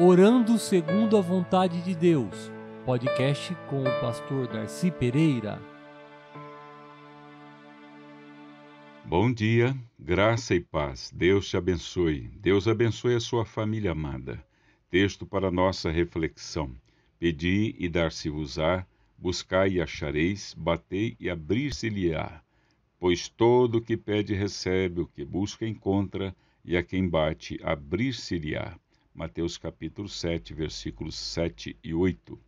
Orando segundo a vontade de Deus, podcast com o pastor Darcy Pereira. Bom dia, graça e paz. Deus te abençoe. Deus abençoe a sua família amada. Texto para nossa reflexão. Pedi e dar-se-vos-á, buscai e achareis, batei e abrir-se-lhe-á. Pois todo o que pede recebe, o que busca encontra, e a quem bate abrir-se-lhe-á. Mateus capítulo 7, versículos 7 e 8.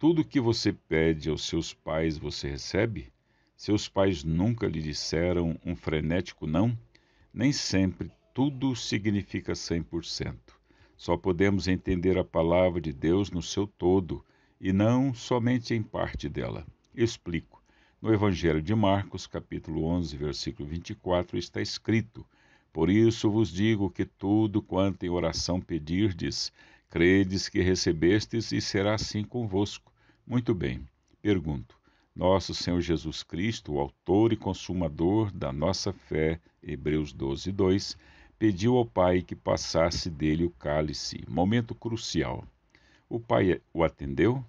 Tudo que você pede aos seus pais, você recebe? Seus pais nunca lhe disseram um frenético não? Nem sempre tudo significa 100%. Só podemos entender a palavra de Deus no seu todo e não somente em parte dela. Explico. No Evangelho de Marcos, capítulo 11, versículo 24, está escrito: por isso vos digo que tudo quanto em oração pedirdes, credes que recebestes e será assim convosco. Muito bem. Pergunto: Nosso Senhor Jesus Cristo, o autor e consumador da nossa fé, Hebreus 12, 2, pediu ao Pai que passasse dele o cálice, momento crucial. O Pai o atendeu?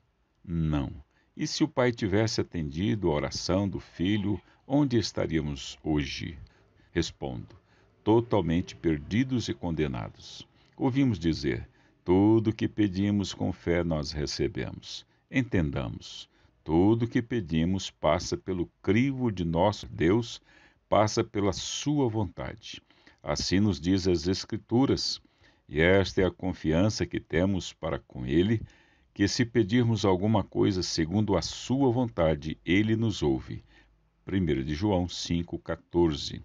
Não. E se o Pai tivesse atendido a oração do filho, onde estaríamos hoje? Respondo: totalmente perdidos e condenados. Ouvimos dizer: tudo que pedimos com fé nós recebemos. Entendamos: tudo que pedimos passa pelo crivo de nosso Deus, passa pela Sua vontade. Assim nos diz as Escrituras, e esta é a confiança que temos para com Ele, que se pedirmos alguma coisa segundo a Sua vontade, Ele nos ouve. 1 João 5,14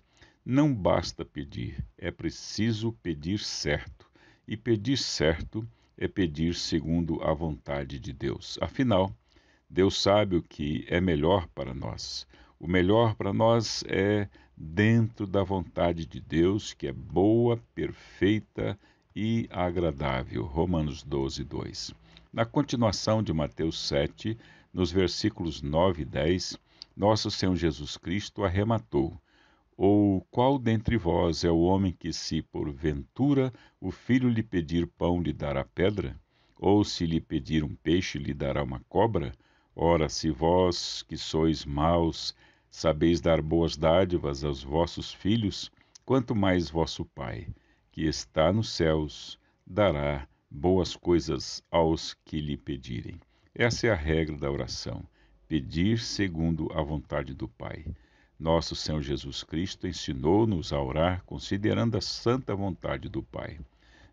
não basta pedir, é preciso pedir certo. E pedir certo é pedir segundo a vontade de Deus. Afinal, Deus sabe o que é melhor para nós. O melhor para nós é dentro da vontade de Deus, que é boa, perfeita e agradável. Romanos 12, 2. Na continuação de Mateus 7, nos versículos 9 e 10, nosso Senhor Jesus Cristo arrematou: ou qual dentre vós é o homem que, se porventura o filho lhe pedir pão, lhe dará pedra? Ou se lhe pedir um peixe, lhe dará uma cobra? Ora, se vós, que sois maus, sabeis dar boas dádivas aos vossos filhos, quanto mais vosso Pai, que está nos céus, dará boas coisas aos que lhe pedirem. Essa é a regra da oração: pedir segundo a vontade do Pai. Nosso Senhor Jesus Cristo ensinou-nos a orar considerando a santa vontade do Pai.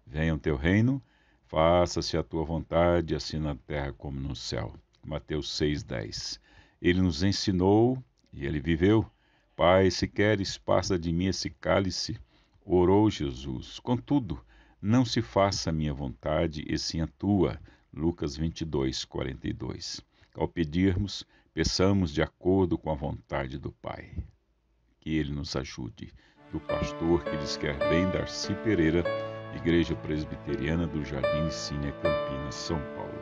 Venha o teu reino, faça-se a tua vontade, assim na terra como no céu. Mateus 6:10. Ele nos ensinou e ele viveu. Pai, se queres, passa de mim esse cálice. Orou Jesus. Contudo, não se faça a minha vontade, e sim a tua. Lucas 22:42. Ao pedirmos, Peçamos de acordo com a vontade do Pai. Que Ele nos ajude. Do pastor que lhes quer é bem, Darcy Pereira, Igreja Presbiteriana do Jardim Cine Campinas, São Paulo.